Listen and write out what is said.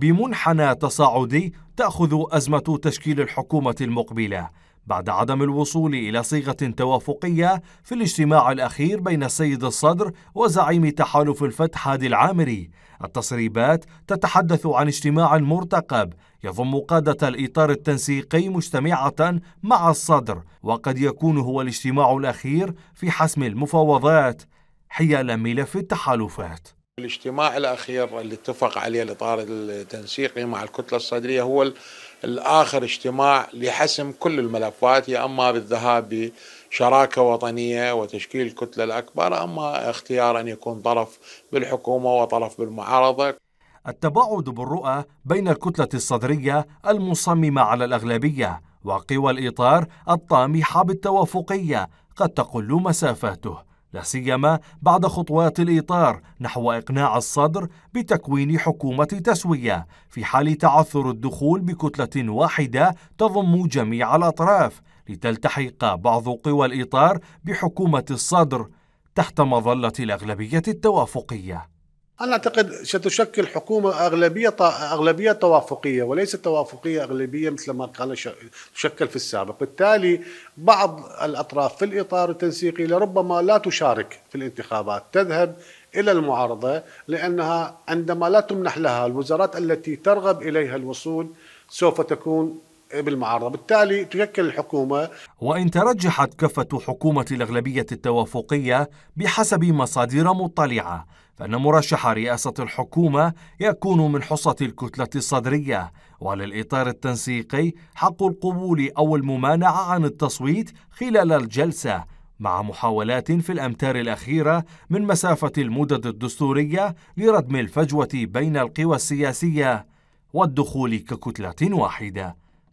بمنحنى تصاعدي تأخذ أزمة تشكيل الحكومة المقبلة بعد عدم الوصول إلى صيغة توافقية في الاجتماع الأخير بين السيد الصدر وزعيم تحالف الفتح هادي العامري التصريبات تتحدث عن اجتماع مرتقب يضم قادة الإطار التنسيقي مجتمعة مع الصدر وقد يكون هو الاجتماع الأخير في حسم المفاوضات حيال ملف التحالفات الاجتماع الأخير اللي اتفق عليه الإطار التنسيقي مع الكتلة الصدرية هو الآخر اجتماع لحسم كل الملفات يا أما بالذهاب بشراكة وطنية وتشكيل الكتلة الأكبر أما اختيار أن يكون طرف بالحكومة وطرف بالمعارضة التباعد بالرؤى بين الكتلة الصدرية المصممة على الأغلبية وقوى الإطار الطامحة بالتوافقية قد تقل مسافاته لا سيما بعد خطوات الاطار نحو اقناع الصدر بتكوين حكومه تسويه في حال تعثر الدخول بكتله واحده تضم جميع الاطراف لتلتحق بعض قوى الاطار بحكومه الصدر تحت مظله الاغلبيه التوافقيه أنا أعتقد ستشكل حكومة أغلبية أغلبية توافقية وليس توافقية أغلبية مثل ما كان تشكل في السابق بالتالي بعض الأطراف في الإطار التنسيقي لربما لا تشارك في الانتخابات تذهب إلى المعارضة لأنها عندما لا تمنح لها الوزارات التي ترغب إليها الوصول سوف تكون بالمعارضة بالتالي تشكل الحكومة وإن ترجحت كفة حكومة الأغلبية التوافقية بحسب مصادر مطلعة فإن مرشح رئاسة الحكومة يكون من حصة الكتلة الصدرية وللإطار التنسيقي حق القبول أو الممانعة عن التصويت خلال الجلسة مع محاولات في الأمتار الأخيرة من مسافة المدد الدستورية لردم الفجوة بين القوى السياسية والدخول ككتلة واحدة